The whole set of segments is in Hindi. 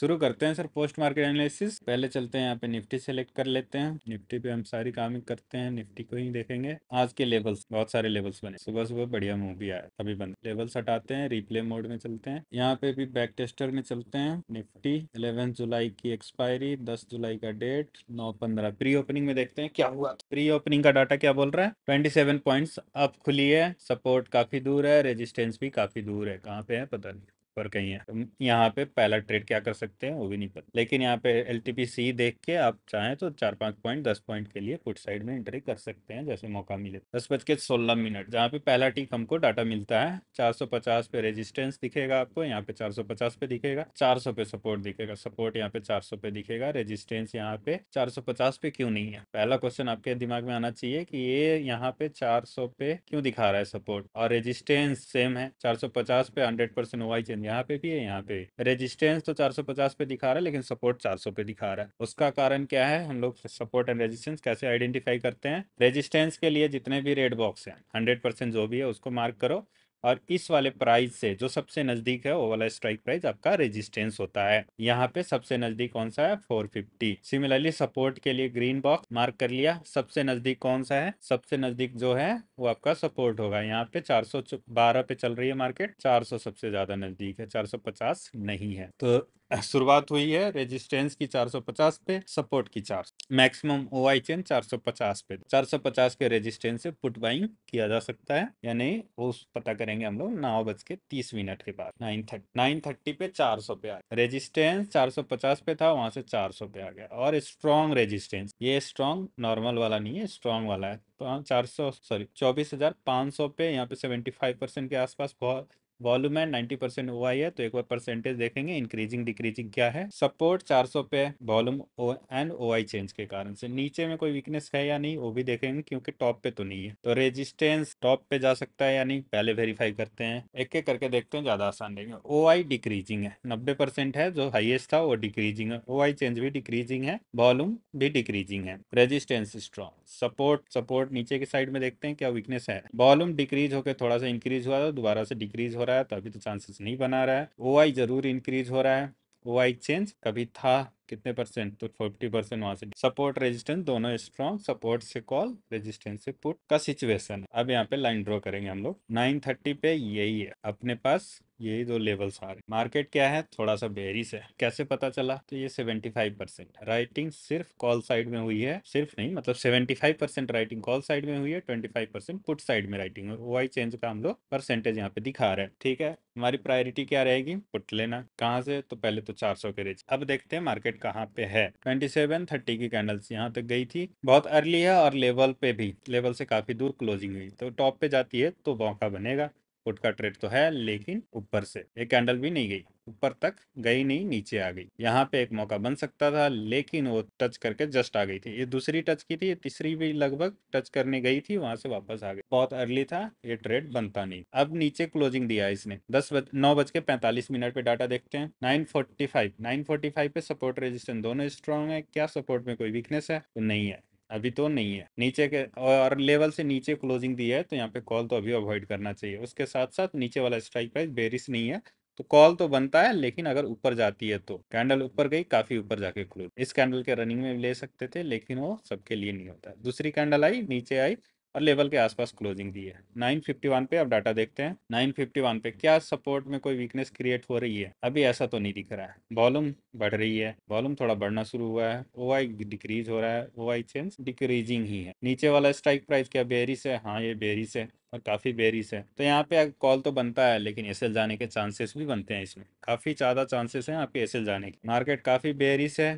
शुरू करते हैं सर पोस्ट मार्केट एनालिसिस पहले चलते हैं यहाँ पे निफ्टी सेलेक्ट कर लेते हैं निफ्टी पे हम सारी काम करते हैं निफ्टी को ही देखेंगे आज के लेवल्स बहुत सारे लेवल्स बने सुबह सुबह बढ़िया मूव भी आया अभी बंद लेवल्स हटाते हैं रिप्ले मोड में चलते हैं यहाँ पे भी बैक टेस्टर में चलते हैं निफ्टी इलेवन जुलाई की एक्सपायरी दस जुलाई का डेट नौ पंद्रह प्री ओपनिंग में देखते हैं क्या हुआ प्री ओपनिंग का डाटा क्या बोल रहा है ट्वेंटी सेवन पॉइंट अब खुली है सपोर्ट काफी दूर है रेजिस्टेंस भी काफी दूर है कहाँ पे है पता नहीं पर कहीं है तो यहाँ पे पहला ट्रेड क्या कर सकते हैं वो भी नहीं पता लेकिन यहाँ पे एल सी देख के आप चाहें तो चार पांच पॉइंट दस पॉइंट के लिए पुट साइड में एंट्री कर सकते हैं जैसे मौका मिले दस बज के सोलह मिनट जहाँ पे पहला टिक हमको डाटा मिलता है चार सौ पचास पे रेजिस्टेंस दिखेगा आपको यहाँ पे चार सौ पचास पे दिखेगा चार सौ पे सपोर्ट दिखेगा सपोर्ट यहाँ पे चार सौ पे दिखेगा रेजिस्टेंस यहाँ पे चार सौ पचास पे क्यों नहीं है पहला क्वेश्चन आपके दिमाग में आना चाहिए कि ये यहाँ पे चार सौ पे क्यों दिखा रहा है सपोर्ट और रेजिस्टेंस सेम है चार सौ पचास पे हंड्रेड परसेंट वाई चेंज यहाँ पे भी है यहाँ पे रेजिस्टेंस तो 450 पे दिखा रहा है लेकिन सपोर्ट 400 पे दिखा रहा है उसका कारण क्या है हम लोग सपोर्ट एंड रेजिस्टेंस कैसे आइडेंटिफाई करते हैं रेजिस्टेंस के लिए जितने भी रेड बॉक्स हैं हंड्रेड जो भी है उसको मार्क करो और इस वाले प्राइस से जो सबसे नज़दीक है वो वाला स्ट्राइक प्राइस आपका रेजिस्टेंस होता है यहाँ पे सबसे नज़दीक कौन सा है 450 सिमिलरली सपोर्ट के लिए ग्रीन बॉक्स मार्क कर लिया सबसे नज़दीक कौन सा है सबसे नज़दीक जो है वो आपका सपोर्ट होगा यहाँ पे 412 पे चल रही है मार्केट 400 सबसे ज़्यादा नज़दीक है 450 नहीं है तो शुरुआत हुई है रेजिस्टेंस की 450 पे सपोर्ट की 400 मैक्सिमम ओआई चेन 450 पे 450 के रेजिस्टेंस से पुट बाइंग किया जा सकता है यानी वो पता करेंगे हम लोग नौ बज के तीस मिनट के बाद नाइन थर्टी नाइन थर्टी पे 400 पे आ गया रेजिस्टेंस 450 पे था वहां से 400 पे आ गया और स्ट्रॉन्ग रेजिस्टेंस ये स्ट्रॉन्ग नॉर्मल वाला नहीं है स्ट्रॉन्ग वाला है चार सौ सॉरी चौबीस हजार पाँच सौ पे यहाँ पे सेवेंटी फाइव परसेंट के आसपास बहुत वॉल्यूम है 90 परसेंट ओ है तो एक बार परसेंटेज देखेंगे इंक्रीजिंग डिक्रीजिंग क्या है सपोर्ट 400 पे volume O and O I change के कारण से नीचे में कोई वीकनेस है या नहीं वो भी देखेंगे क्योंकि टॉप पे तो नहीं है तो रेजिस्टेंस टॉप पे जा सकता है या नहीं पहले वेरीफाई करते हैं एक एक करके देखते हैं ज्यादा आसान है ओ आई डिक्रीजिंग है नब्बे परसेंट है जो हाइएस्ट था वो डिक्रीजिंग है ओ चेंज भी डिक्रीजिंग है वॉल्यूम भी डिक्रीजिंग है रेजिस्टेंस स्ट्रॉन्ग सपोर्ट सपोर्ट नीचे की साइड में देखते हैं क्या वीकनेस है वॉल्यूम डिक्रीज होकर थोड़ा सा इंक्रीज हुआ दोबारा से डिक्रीज हो रहा है तो अभी तो चांसेस नहीं बना रहा है ओ जरूर इंक्रीज हो रहा है ओ चेंज कभी था कितने परसेंट तो फोर्टी परसेंट वहां से सपोर्ट रेजिस्टेंस दोनों स्ट्रॉन्ग सपोर्ट से कॉल रेजिस्टेंस से पुट का सिचुएशन अब यहाँ पे लाइन ड्रॉ करेंगे हम लोग नाइन थर्टी पे यही है अपने पास यही दो लेवल्स आ रहे मार्केट क्या है थोड़ा सा बेरिस है कैसे पता चला तो ये 75 परसेंट राइटिंग सिर्फ कॉल साइड में हुई है सिर्फ नहीं मतलब 75 परसेंट राइटिंग कॉल साइड में हुई है 25 परसेंट पुट साइड में राइटिंग वाई चेंज का हम लोग परसेंटेज यहाँ पे दिखा रहे हैं ठीक है हमारी प्रायोरिटी क्या रहेगी पुट लेना कहाँ से तो पहले तो 400 के रेंज अब देखते हैं मार्केट कहाँ पे है ट्वेंटी सेवन थर्टी की कैंडल्स यहाँ तक गई थी बहुत अर्ली है और लेवल पे भी लेवल से काफी दूर क्लोजिंग हुई तो टॉप पे जाती है तो मौका बनेगा फुट का ट्रेड तो है लेकिन ऊपर से एक कैंडल भी नहीं गई ऊपर तक गई नहीं नीचे आ गई यहाँ पे एक मौका बन सकता था लेकिन वो टच करके जस्ट आ गई थी ये दूसरी टच की थी ये तीसरी भी लगभग टच करने गई थी वहां से वापस आ गई बहुत अर्ली था ये ट्रेड बनता नहीं अब नीचे क्लोजिंग दिया इसने दस बज नौ बज के पैंतालीस मिनट पे डाटा देखते हैं nine forty five nine forty five पे सपोर्ट रेजिस्टेंस दोनों स्ट्रॉन्ग है क्या सपोर्ट में कोई वीकनेस है तो नहीं है अभी तो नहीं है नीचे के और लेवल से नीचे क्लोजिंग दी है तो यहाँ पे कॉल तो अभी अवॉइड करना चाहिए उसके साथ साथ नीचे वाला स्ट्राइक प्राइस बेरिस नहीं है तो कॉल तो बनता है लेकिन अगर ऊपर जाती है तो कैंडल ऊपर गई काफी ऊपर जाके क्लोज इस कैंडल के रनिंग में ले सकते थे लेकिन वो सबके लिए नहीं होता दूसरी कैंडल आई नीचे आई और लेवल के आसपास क्लोजिंग दी है 951 पे अब डाटा देखते हैं 951 पे क्या सपोर्ट में कोई वीकनेस क्रिएट हो रही है अभी ऐसा तो नहीं दिख रहा है वॉल्यूम बढ़ रही है वॉल्यूम थोड़ा बढ़ना शुरू हुआ है ओ डिक्रीज हो रहा है ओ आई चेंज डिक्रीजिंग ही है नीचे वाला स्ट्राइक प्राइस क्या बेरिस है हाँ ये बेरिस है और काफ़ी बेरिस है तो यहाँ पे कॉल तो बनता है लेकिन एस जाने के चांसेस भी बनते हैं इसमें काफ़ी ज़्यादा चांसेस है आपके एस जाने के मार्केट काफ़ी बेरिस है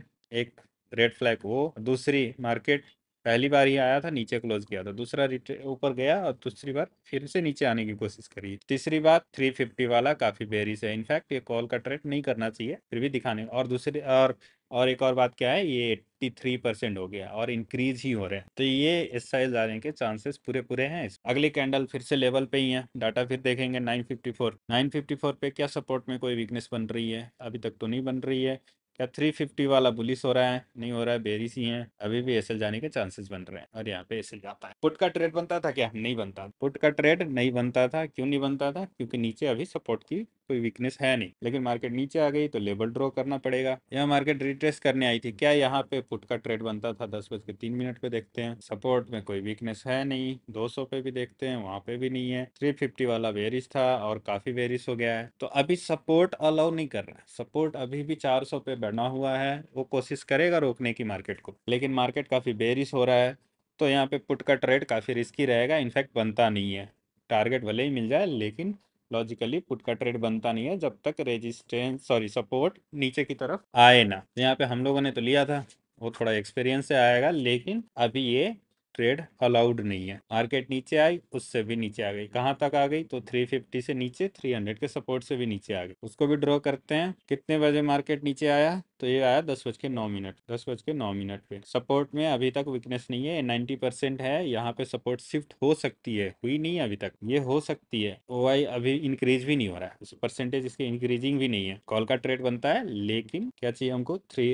एक रेड फ्लैग वो दूसरी मार्केट पहली बार ही आया था नीचे क्लोज किया था दूसरा ऊपर गया और दूसरी बार फिर से नीचे आने की कोशिश करी तीसरी बार 350 वाला काफ़ी बेरिस है इनफैक्ट ये कॉल का ट्रेड नहीं करना चाहिए फिर भी दिखाने और दूसरी और और एक और बात क्या है ये 83 परसेंट हो गया और इंक्रीज ही हो रहे हैं तो ये इस साइज आने के चांसेस पूरे पूरे हैं अगली कैंडल फिर से लेवल पे ही है डाटा फिर देखेंगे 954 954 पे क्या सपोर्ट में कोई वीकनेस बन रही है अभी तक तो नहीं बन रही है क्या 350 वाला बुलिस हो रहा है नहीं हो रहा है बेरिस ही है अभी भी एसएल जाने के चांसेस बन रहे हैं और यहाँ पे एसएल जाता है पुट का ट्रेड बनता था क्या नहीं बनता पुट का ट्रेड नहीं बनता था क्यों नहीं बनता था क्योंकि नीचे अभी सपोर्ट की कोई वीकनेस है नहीं लेकिन मार्केट नीचे आ गई तो लेबल ड्रॉ करना पड़ेगा यह मार्केट रिट्रेस करने आई थी क्या यहाँ पे पुट का ट्रेड बनता था दस बज के तीन मिनट पे देखते हैं सपोर्ट में कोई वीकनेस है नहीं सौ पे भी देखते हैं वहाँ पे भी नहीं है फिफ्टी वाला वेरिस था और काफी वेरिस हो गया है तो अभी सपोर्ट अलाउ नहीं कर रहा है सपोर्ट अभी भी सौ पे बैठ बढ़ना हुआ है वो कोशिश करेगा रोकने की मार्केट को लेकिन मार्केट काफ़ी बेरिस हो रहा है तो यहाँ पे पुट का ट्रेड काफ़ी रिस्की रहेगा इनफैक्ट बनता नहीं है टारगेट भले ही मिल जाए लेकिन लॉजिकली पुट का ट्रेड बनता नहीं है जब तक रेजिस्टेंस सॉरी सपोर्ट नीचे की तरफ आए ना यहाँ पे हम लोगों ने तो लिया था वो थोड़ा एक्सपीरियंस से आएगा लेकिन अभी ये ट्रेड अलाउड नहीं है मार्केट नीचे आई उससे भी नीचे आ गई कहाँ तक आ गई तो 350 से नीचे 300 के सपोर्ट से भी नीचे आ गई उसको भी ड्रॉ करते हैं कितने बजे मार्केट नीचे आया तो ये आया दस बज के नौ मिनट दस बज के नौ मिनट पे सपोर्ट में अभी तक वीकनेस नहीं है नाइन्टी परसेंट है यहाँ पे सपोर्ट शिफ्ट हो सकती है हुई नहीं अभी तक ये हो सकती है ओ अभी इंक्रीज भी नहीं हो रहा है परसेंटेज इसके इंक्रीजिंग भी नहीं है कॉल का ट्रेड बनता है लेकिन क्या चाहिए हमको थ्री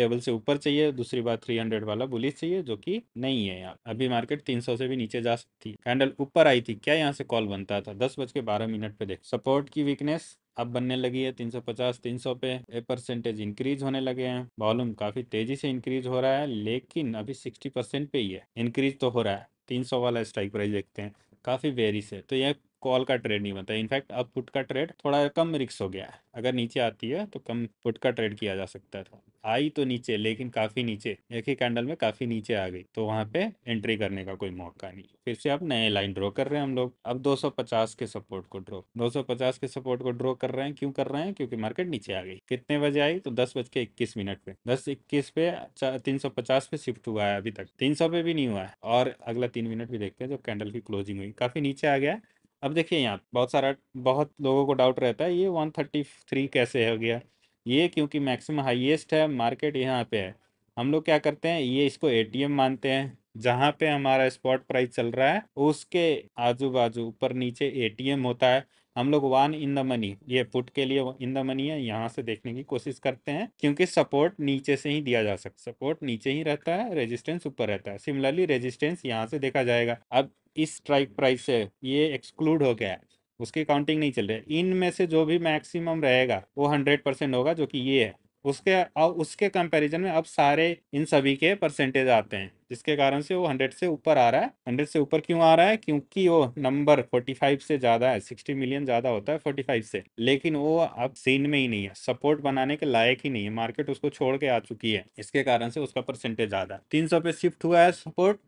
लेवल से ऊपर चाहिए दूसरी बात थ्री हंड्रेड वाला बुलिस चाहिए जो की नहीं है यहाँ अभी मार्केट 300 से भी नीचे जा सकती है कैंडल ऊपर आई थी क्या यहाँ से कॉल बनता था दस बज के बारह मिनट पे देख सपोर्ट की वीकनेस अब बनने लगी है 350 300 पे ए परसेंटेज इंक्रीज होने लगे हैं वॉल्यूम काफी तेजी से इंक्रीज हो रहा है लेकिन अभी सिक्सटी परसेंट पे ही है इंक्रीज तो हो रहा है तीन वाला स्ट्राइक प्राइस देखते हैं काफी वेरी से तो यह कॉल का ट्रेड नहीं बनता इनफैक्ट अब पुट का ट्रेड थोड़ा कम रिक्स हो गया है अगर नीचे आती है तो कम पुट का ट्रेड किया जा सकता था आई तो नीचे लेकिन काफ़ी नीचे एक ही कैंडल में काफ़ी नीचे आ गई तो वहाँ पे एंट्री करने का कोई मौका नहीं फिर से आप नए लाइन ड्रॉ कर रहे हैं हम लोग अब 250 के सपोर्ट को ड्रॉ 250 के सपोर्ट को ड्रॉ कर रहे हैं क्यों कर रहे हैं क्योंकि मार्केट नीचे आ गई कितने बजे आई तो दस बज के इक्कीस मिनट पे दस इक्कीस पे तीन सौ पचास पे शिफ्ट हुआ है अभी तक तीन सौ पे भी नहीं हुआ है और अगला तीन मिनट भी देखते हैं जब कैंडल की क्लोजिंग हुई काफ़ी नीचे आ गया अब देखिए यहाँ बहुत सारा बहुत लोगों को डाउट रहता है ये वन थर्टी थ्री कैसे हो गया ये क्योंकि मैक्सिमम हाईएस्ट है मार्केट यहाँ पे है हम लोग क्या करते हैं ये इसको एटीएम मानते हैं जहाँ पे हमारा स्पॉट प्राइस चल रहा है उसके आजू बाजू ऊपर नीचे एटीएम होता है हम लोग वन इन द मनी ये पुट के लिए इन द मनी है यहाँ से देखने की कोशिश करते हैं क्योंकि सपोर्ट नीचे से ही दिया जा सकता सपोर्ट नीचे ही रहता है रेजिस्टेंस ऊपर रहता है सिमिलरली रेजिस्टेंस यहाँ से देखा जाएगा अब इस स्ट्राइक प्राइस से ये एक्सक्लूड हो गया है उसकी काउंटिंग नहीं चल रही है इन में से जो भी मैक्सिमम रहेगा वो हंड्रेड परसेंट होगा जो कि ये है उसके उसके कंपैरिजन में अब सारे इन सभी के परसेंटेज आते हैं जिसके कारण से वो हंड्रेड से ऊपर आ रहा है हंड्रेड से ऊपर क्यों आ रहा है क्योंकि वो नंबर फोर्टी फाइव से ज्यादा है सिक्सटी मिलियन ज्यादा होता है फोर्टी फाइव से लेकिन वो अब सीन में ही नहीं है सपोर्ट बनाने के लायक ही नहीं है मार्केट उसको छोड़ के आ चुकी है इसके कारण से उसका परसेंटेज ज्यादा है तीन सौ पे शिफ्ट हुआ है सपोर्ट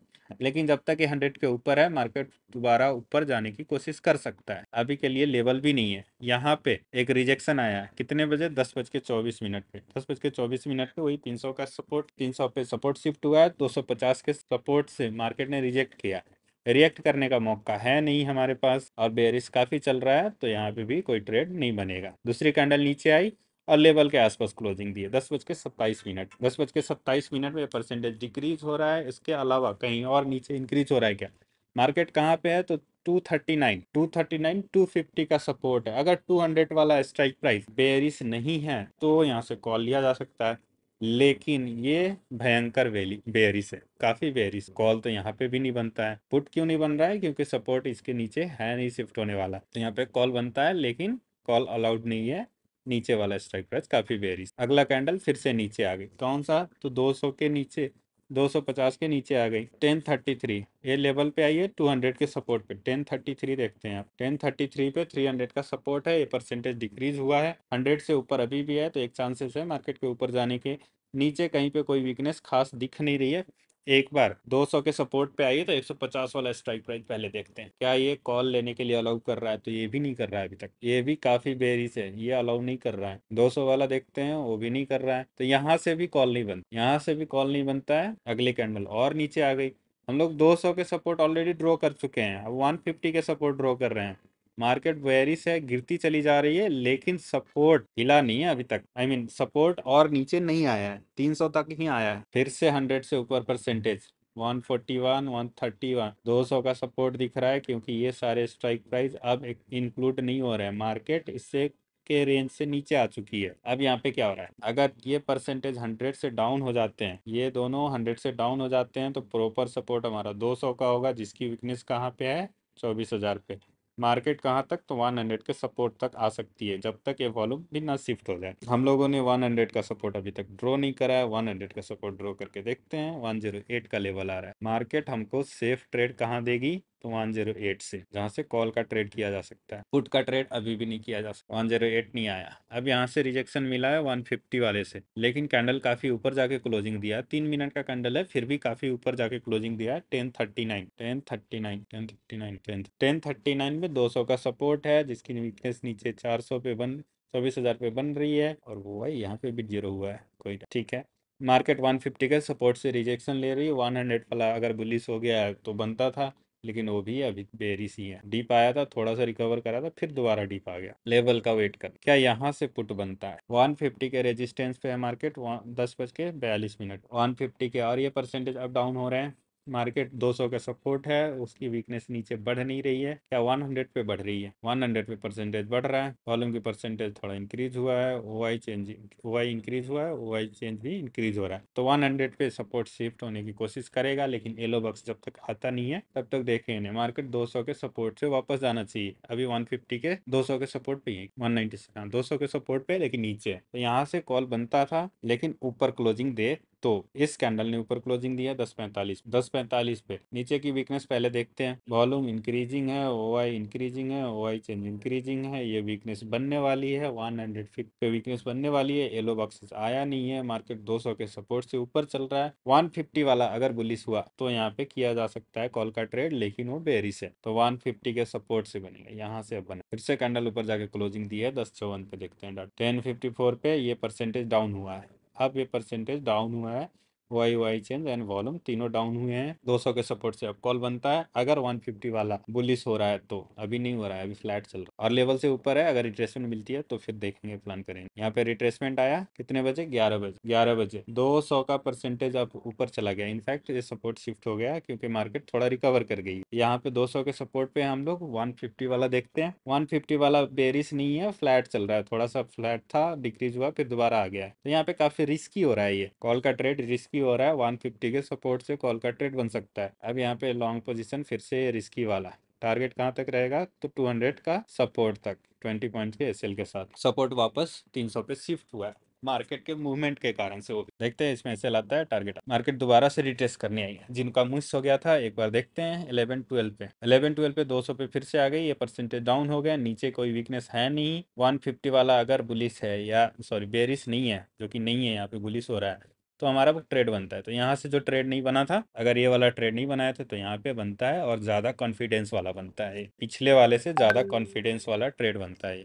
लेकिन जब तक ये हंड्रेड के ऊपर है मार्केट दोबारा ऊपर जाने की कोशिश कर सकता है अभी के लिए लेवल भी नहीं है यहाँ पे एक रिजेक्शन आया है कितने बजे दस बज के चौबीस मिनट पे दस बज के चौबीस मिनट पे वही तीन सौ का सपोर्ट तीन सौ पे सपोर्ट शिफ्ट हुआ है दो सौ पचास के सपोर्ट से मार्केट ने रिजेक्ट किया रिएक्ट करने का मौका है नहीं हमारे पास और बेरिस काफ़ी चल रहा है तो यहाँ पे भी कोई ट्रेड नहीं बनेगा दूसरी कैंडल नीचे आई और लेवल के आसपास क्लोजिंग दी है दस बज के सत्ताईस मिनट दस बज के सत्ताईस मिनट में परसेंटेज डिक्रीज हो रहा है इसके अलावा कहीं और नीचे इंक्रीज हो रहा है क्या मार्केट कहाँ पे है तो 239, 239, 250 का सपोर्ट है अगर 200 वाला स्ट्राइक प्राइस बेरिस नहीं है तो यहाँ से कॉल लिया जा सकता है लेकिन ये भयंकर वैली बेरिस है काफी बेरिस कॉल तो यहाँ पे भी नहीं बनता है पुट क्यों नहीं बन रहा है क्योंकि सपोर्ट इसके नीचे है नहीं शिफ्ट होने वाला तो यहाँ पे कॉल बनता है लेकिन कॉल अलाउड नहीं है नीचे वाला स्ट्राइक प्राइस काफ़ी वेरी अगला कैंडल फिर से नीचे आ गई कौन सा तो 200 के नीचे 250 के नीचे आ गई 1033 ये लेवल पे आई है 200 के सपोर्ट पे 1033 देखते हैं आप 1033 पे 300 का सपोर्ट है ये परसेंटेज डिक्रीज हुआ है 100 से ऊपर अभी भी है तो एक चांसेस है मार्केट के ऊपर जाने के नीचे कहीं पे कोई वीकनेस खास दिख नहीं रही है एक बार 200 के सपोर्ट पे आइए तो 150 वाला स्ट्राइक प्राइस पहले देखते हैं क्या ये कॉल लेने के लिए अलाउ कर रहा है तो ये भी नहीं कर रहा है अभी तक ये भी काफी बेरी है ये अलाउ नहीं कर रहा है 200 वाला देखते हैं वो भी नहीं कर रहा है तो यहाँ से भी कॉल नहीं बनता यहाँ से भी कॉल नहीं बनता है अगली कैंडल और नीचे आ गई हम लोग दो के सपोर्ट ऑलरेडी ड्रॉ कर चुके हैं अब वन के सपोर्ट ड्रॉ कर रहे हैं मार्केट बेरिस है गिरती चली जा रही है लेकिन सपोर्ट हिला नहीं है अभी तक I I mean mean, support और नीचे नहीं आया है 300 तक ही आया है फिर से 100 से ऊपर परसेंटेज 141, 131, 200 का सपोर्ट दिख रहा है क्योंकि ये सारे स्ट्राइक प्राइस अब इंक्लूड नहीं हो रहे हैं मार्केट इससे के रेंज से नीचे आ चुकी है अब यहाँ पे क्या हो रहा है अगर ये परसेंटेज 100 से डाउन हो जाते हैं ये दोनों 100 से डाउन हो जाते हैं तो प्रॉपर सपोर्ट हमारा 200 का होगा जिसकी वीकनेस कहाँ पे है चौबीस हजार पे मार्केट कहाँ तक तो 100 के सपोर्ट तक आ सकती है जब तक ये वॉल्यूम भी ना शिफ्ट हो जाए हम लोगों ने 100 का सपोर्ट अभी तक ड्रॉ नहीं करा है 100 का सपोर्ट ड्रॉ करके देखते हैं 108 का लेवल आ रहा है मार्केट हमको सेफ ट्रेड कहाँ देगी तो वन जीरो एट से जहाँ से कॉल का ट्रेड किया जा सकता है फुट का ट्रेड अभी भी नहीं किया जा सकता वन जीरो एट नहीं आया अब यहाँ से रिजेक्शन मिला है वन फिफ्टी वाले से लेकिन कैंडल काफी ऊपर जाके क्लोजिंग दिया तीन मिनट का कैंडल है फिर भी काफी ऊपर जाके क्लोजिंग दिया है ten thirty nine ten thirty nine ten thirty nine ten ten thirty nine में दो सौ का सपोर्ट है जिसकी वीकनेस नीचे चार सौ पे बन चौबीस हजार पे बन रही है और वो है यहाँ पे भी जीरो हुआ है कोई ठीक है मार्केट 150 के सपोर्ट से रिजेक्शन ले रही है 100 वाला अगर बुलिस हो गया है तो बनता था लेकिन वो भी अभी बेरिस ही है डीप आया था थोड़ा सा रिकवर करा था फिर दोबारा डीप आ गया लेवल का वेट कर क्या यहाँ से पुट बनता है 150 के रेजिस्टेंस पे है मार्केट दस बज के बयालीस मिनट 150 के और ये परसेंटेज अब डाउन हो रहे हैं मार्केट 200 का सपोर्ट है उसकी वीकनेस नीचे बढ़ नहीं रही है क्या 100 पे बढ़ रही है 100 पे परसेंटेज बढ़ रहा है वॉल्यूम की परसेंटेज थोड़ा इंक्रीज हुआ है ओ I change O I increase हुआ है ओ आई चेंज भी इंक्रीज हो रहा है तो 100 पे सपोर्ट शिफ्ट होने की कोशिश करेगा लेकिन एलो बक्स जब तक आता नहीं है तब तक देखे इन्हें मार्केट दो के सपोर्ट से वापस जाना चाहिए अभी वन के दो के सपोर्ट पे वन नाइनटी से हाँ, दो के सपोर्ट पे लेकिन नीचे तो यहाँ से कॉल बनता था लेकिन ऊपर क्लोजिंग दे तो इस कैंडल ने ऊपर क्लोजिंग दिया दस पैंतालीस दस पैंतालीस पे नीचे की वीकनेस पहले देखते हैं वॉल्यूम इंक्रीजिंग है ओ आई इंक्रीजिंग है ओ आई चेंज इंक्रीजिंग है ये वीकनेस बनने वाली है वन हंड्रेड फिफ्ट पे वीकनेस बनने वाली है येलो बॉक्सेस आया नहीं है मार्केट दो सौ के सपोर्ट से ऊपर चल रहा है वन फिफ्टी वाला अगर बुलिस हुआ तो यहाँ पे किया जा सकता है कॉल का ट्रेड लेकिन वो बेरिस है तो वन फिफ्टी के सपोर्ट से बनेगा यहाँ से बने फिर से कैंडल ऊपर जाके क्लोजिंग दी है दस चौवन पे देखते हैं टेन फिफ्टी फोर पे ये परसेंटेज डाउन हुआ है अब ये परसेंटेज डाउन हुआ है Y Y change and volume तीनों डाउन हुए हैं 200 के सपोर्ट से अब कॉल बनता है अगर 150 वाला बुलिस हो रहा है तो अभी नहीं हो रहा है अभी फ्लैट चल रहा है और लेवल से ऊपर है अगर रिट्रेसमेंट मिलती है तो फिर देखेंगे प्लान करेंगे यहाँ पे रिट्रेसमेंट आया कितने बजे ग्यारह बजे ग्यारह बजे दो का परसेंटेज अब ऊपर चला गया इनफैक्ट ये सपोर्ट शिफ्ट हो गया क्योंकि मार्केट थोड़ा रिकवर कर गई यहाँ पे दो के सपोर्ट पे हम लोग वन वाला देखते हैं वन वाला बेरिस नहीं है फ्लैट चल रहा है थोड़ा सा फ्लैट था डिक्रीज हुआ फिर दोबारा आ गया तो यहाँ पे काफी रिस्की हो रहा है ये कॉल का ट्रेड रिस्की रिस्की हो रहा है 150 के सपोर्ट से कॉल का ट्रेड बन सकता है अब यहाँ पे लॉन्ग पोजीशन फिर से रिस्की वाला टारगेट कहाँ तक रहेगा तो 200 का सपोर्ट तक 20 पॉइंट के एसएल के साथ सपोर्ट वापस 300 पे शिफ्ट हुआ है मार्केट के मूवमेंट के कारण से वो भी देखते हैं इसमें ऐसे लाता है टारगेट मार्केट दोबारा से रिटेस्ट करने आई है जिनका मुस हो गया था एक बार देखते हैं इलेवन ट्वेल्व पे इलेवन ट्वेल्व पे 200 पे फिर से आ गई ये परसेंटेज डाउन हो गया नीचे कोई वीकनेस है नहीं 150 वाला अगर बुलिस है या सॉरी बेरिस नहीं है जो की नहीं है यहाँ पे बुलिस हो रहा है तो हमारा वो ट्रेड बनता है तो यहाँ से जो ट्रेड नहीं बना था अगर ये वाला ट्रेड नहीं बनाया था तो यहाँ पे बनता है और ज़्यादा कॉन्फिडेंस वाला बनता है पिछले वाले से ज़्यादा कॉन्फिडेंस वाला ट्रेड बनता है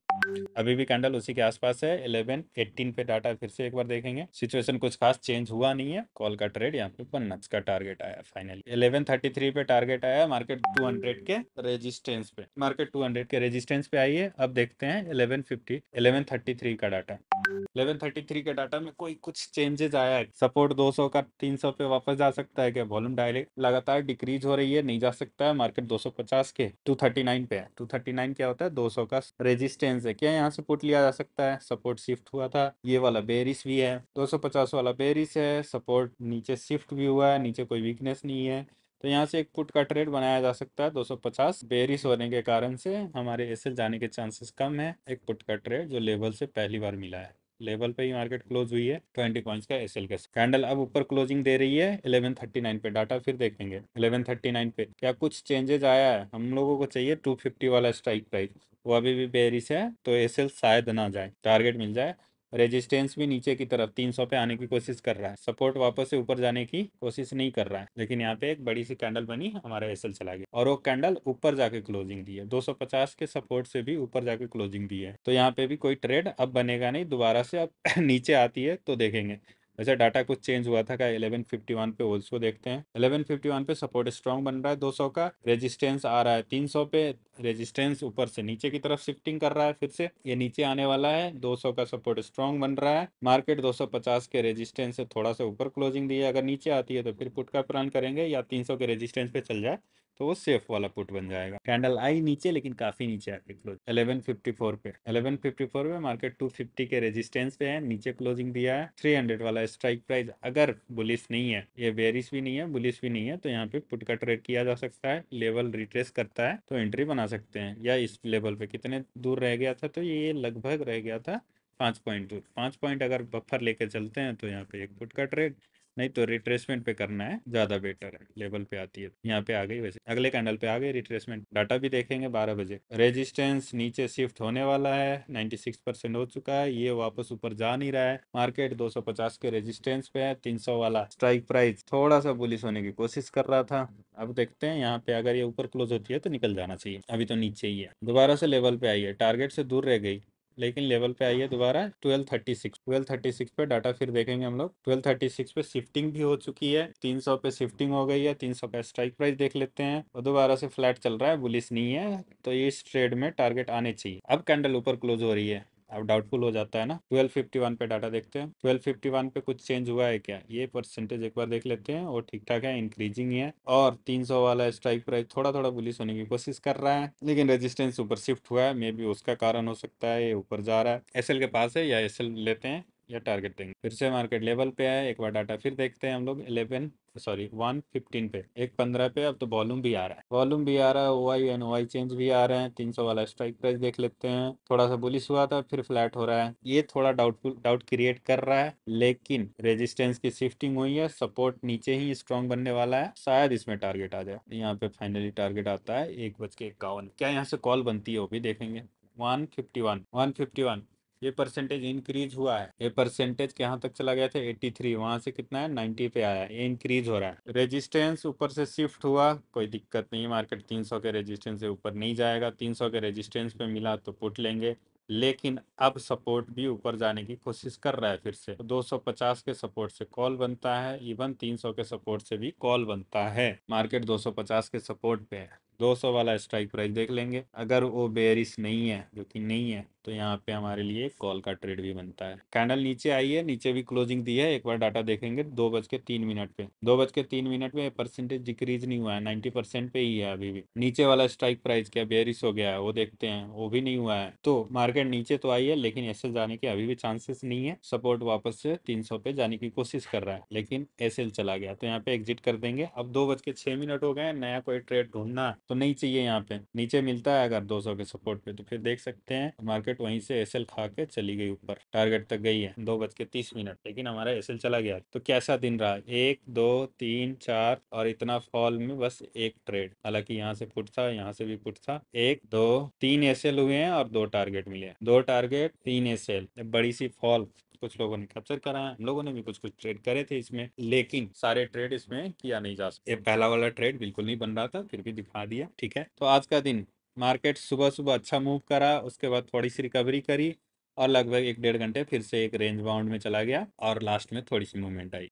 अभी भी कैंडल उसी के आसपास है इलेवन एट्टीन पे डाटा फिर से एक बार देखेंगे सिचुएशन कुछ खास चेंज हुआ नहीं है कॉल का ट्रेड यहाँ पे बनना इसका टारगेट आया फाइनली इलेवन पे टारगेट आया मार्केट टू के रेजिस्टेंस पे मार्केट टू के रेजिस्टेंस पे आई है अब देखते हैं इलेवन फिफ्टी का डाटा इलेवन के डाटा में कोई कुछ चेंजेस आया है सपोर्ट 200 का 300 पे वापस जा सकता है क्या वॉल्यूम डायरेक्ट लगातार डिक्रीज हो रही है नहीं जा सकता है मार्केट 250 के 239 पे है 239 क्या होता है 200 का रेजिस्टेंस है क्या यहाँ से पुट लिया जा सकता है सपोर्ट शिफ्ट हुआ था ये वाला बेरिस भी है 250 वाला बेरिस है सपोर्ट नीचे शिफ्ट भी हुआ है नीचे कोई वीकनेस नहीं है तो यहाँ से एक पुट का ट्रेड बनाया जा सकता है 250 बेरिस होने के कारण से हमारे एसएल जाने के चांसेस कम है एक पुट का ट्रेड जो लेवल से पहली बार मिला है लेवल पे ही मार्केट क्लोज हुई है ट्वेंटी पॉइंट्स का एस के कैंडल अब ऊपर क्लोजिंग दे रही है इलेवन थर्टी नाइन पे डाटा फिर देखेंगे इलेवन थर्टी नाइन पे क्या कुछ चेंजेस आया है हम लोगों को चाहिए टू फिफ्टी वाला स्ट्राइक प्राइस वो अभी भी बेरिस है तो एस शायद ना जाए टारगेट मिल जाए रेजिस्टेंस भी नीचे की तरफ 300 पे आने की कोशिश कर रहा है सपोर्ट वापस से ऊपर जाने की कोशिश नहीं कर रहा है लेकिन यहाँ पे एक बड़ी सी कैंडल बनी हमारा एसएल चला गया और वो कैंडल ऊपर जाके क्लोजिंग दी है 250 के सपोर्ट से भी ऊपर जाके क्लोजिंग दी है तो यहाँ पे भी कोई ट्रेड अब बनेगा नहीं दोबारा से अब नीचे आती है तो देखेंगे वैसे डाटा कुछ चेंज हुआ था का 1151 पे ऑल्सो देखते हैं 1151 पे सपोर्ट स्ट्रॉन्ग बन रहा है 200 का रेजिस्टेंस आ रहा है 300 पे रेजिस्टेंस ऊपर से नीचे की तरफ शिफ्टिंग कर रहा है फिर से ये नीचे आने वाला है 200 का सपोर्ट स्ट्रॉन्ग बन रहा है मार्केट 250 के रेजिस्टेंस से थोड़ा सा ऊपर क्लोजिंग दी है अगर नीचे आती है तो फिर पुट का प्लान करेंगे या तीन के रेजिस्टेंस पे चल जाए तो वो सेफ वाला पुट बन जाएगा कैंडल आई नीचे लेकिन काफी नीचे आके क्लोज 1154 पे 1154 पे मार्केट 250 के रेजिस्टेंस पे है नीचे क्लोजिंग दिया है 300 वाला स्ट्राइक प्राइस अगर बुलिस नहीं है ये बेरिस भी नहीं है बुलिस भी नहीं है तो यहाँ पे पुट का ट्रेड किया जा सकता है लेवल रिट्रेस करता है तो एंट्री बना सकते हैं या इस लेवल पे कितने दूर रह गया था तो ये लगभग रह गया था पाँच पॉइंट पाँच पॉइंट अगर बफर लेके चलते हैं तो यहाँ पे एक पुट का ट्रेड नहीं तो रिट्रेसमेंट पे करना है ज़्यादा बेटर है लेवल पे आती है यहाँ पे आ गई वैसे अगले कैंडल पे आ गई रिट्रेसमेंट डाटा भी देखेंगे बारह बजे रेजिस्टेंस नीचे शिफ्ट होने वाला है सिक्स परसेंट हो चुका है ये वापस ऊपर जा नहीं रहा है मार्केट पचास के रेजिस्टेंस पे है सौ वाला स्ट्राइक प्राइस थोड़ा सा बुलिस होने की कोशिश कर रहा था अब देखते हैं यहाँ पे अगर ये ऊपर क्लोज होती है तो निकल जाना चाहिए अभी तो नीचे ही है दोबारा से लेवल पे आई है टारगेट से दूर रह गई लेकिन लेवल पे आई है दोबारा twelve thirty six twelve thirty six पे डाटा फिर देखेंगे हम लोग ट्वेल्व थर्टी सिक्स पे शिफ्टिंग भी हो चुकी है तीन सौ पे शिफ्टिंग हो गई है तीन सौ पे स्ट्राइक प्राइस देख लेते हैं और दोबारा से फ्लैट चल रहा है बुलिस नहीं है तो इस ट्रेड में टारगेट आने चाहिए अब कैंडल ऊपर क्लोज हो रही है अब डाउटफुल हो जाता है ना 1251 पे डाटा देखते हैं 1251 पे कुछ चेंज हुआ है क्या ये परसेंटेज एक बार देख लेते हैं और ठीक ठाक है इंक्रीजिंग है और 300 वाला स्ट्राइक प्राइस थोड़ा थोड़ा बुलिस होने की कोशिश कर रहा है लेकिन रेजिस्टेंस ऊपर शिफ्ट हुआ है मे बी उसका कारण हो सकता है ये ऊपर जा रहा है एस के पास है या एस लेते हैं या टारगेट देंगे फिर से मार्केट लेवल पे आया एक बार डाटा फिर देखते हैं हम लोग इलेवन सॉरी वन फिफ्टीन पे एक पंद्रह पे अब तो वॉल्यूम भी आ रहा है वॉल्यूम भी आ रहा है OI I N O I change भी आ रहे हैं तीन सौ वाला स्ट्राइक प्राइस देख लेते हैं थोड़ा सा बुलिस हुआ था फिर फ्लैट हो रहा है ये थोड़ा डाउटफुल डाउट क्रिएट कर रहा है लेकिन रेजिस्टेंस की शिफ्टिंग हुई है सपोर्ट नीचे ही स्ट्रॉन्ग बनने वाला है शायद इसमें टारगेट आ जाए यहाँ पे फाइनली टारगेट आता है एक बज के क्या यहाँ से कॉल बनती है वो भी देखेंगे one fifty one one fifty one ये परसेंटेज इंक्रीज हुआ है ये परसेंटेज कहाँ तक चला गया था 83 वहां से कितना है 90 पे आया ये इंक्रीज हो रहा है रेजिस्टेंस ऊपर से शिफ्ट हुआ कोई दिक्कत नहीं मार्केट 300 के रेजिस्टेंस से ऊपर नहीं जाएगा 300 के रेजिस्टेंस पे मिला तो पुट लेंगे लेकिन अब सपोर्ट भी ऊपर जाने की कोशिश कर रहा है फिर से तो 250 के सपोर्ट से कॉल बनता है इवन 300 के सपोर्ट से भी कॉल बनता है मार्केट 250 के सपोर्ट पे है 200 वाला स्ट्राइक प्राइस देख लेंगे अगर वो बेरिस नहीं है जो कि नहीं है तो यहाँ पे हमारे लिए कॉल का ट्रेड भी बनता है कैंडल नीचे आई है नीचे भी क्लोजिंग दी है एक बार डाटा देखेंगे दो बज के तीन मिनट पे दो बज के तीन मिनट में परसेंटेज डिक्रीज नहीं हुआ है नाइन्टी परसेंट पे ही है अभी भी नीचे वाला स्ट्राइक प्राइस क्या बेरिस हो गया है वो देखते हैं वो भी नहीं हुआ है तो मार्केट नीचे तो आई है लेकिन एस जाने के अभी भी चांसेस नहीं है सपोर्ट वापस से तीन पे जाने की कोशिश कर रहा है लेकिन एस चला गया तो यहाँ पे एग्जिट कर देंगे अब दो बज के छह मिनट हो गए नया कोई ट्रेड ढूंढना तो नहीं चाहिए यहाँ पे नीचे मिलता है अगर 200 के सपोर्ट पे तो फिर देख सकते हैं मार्केट वहीं से एसएल खा के चली गई ऊपर टारगेट तक गई है दो बज के तीस मिनट लेकिन हमारा एसएल चला गया तो कैसा दिन रहा एक दो तीन चार और इतना फॉल में बस एक ट्रेड हालांकि यहाँ से पुट था यहाँ से भी पुट था एक दो तीन एस हुए हैं और दो टारगेट मिले दो टारगेट तीन एस बड़ी सी फॉल कुछ लोगों ने कैप्चर करा है हम लोगों ने भी कुछ कुछ ट्रेड करे थे इसमें लेकिन सारे ट्रेड इसमें किया नहीं जा सकता पहला वाला ट्रेड बिल्कुल नहीं बन रहा था फिर भी दिखा दिया ठीक है तो आज का दिन मार्केट सुबह सुबह अच्छा मूव करा उसके बाद थोड़ी सी रिकवरी करी और लगभग एक डेढ़ घंटे फिर से एक रेंज बाउंड में चला गया और लास्ट में थोड़ी सी मूवमेंट आई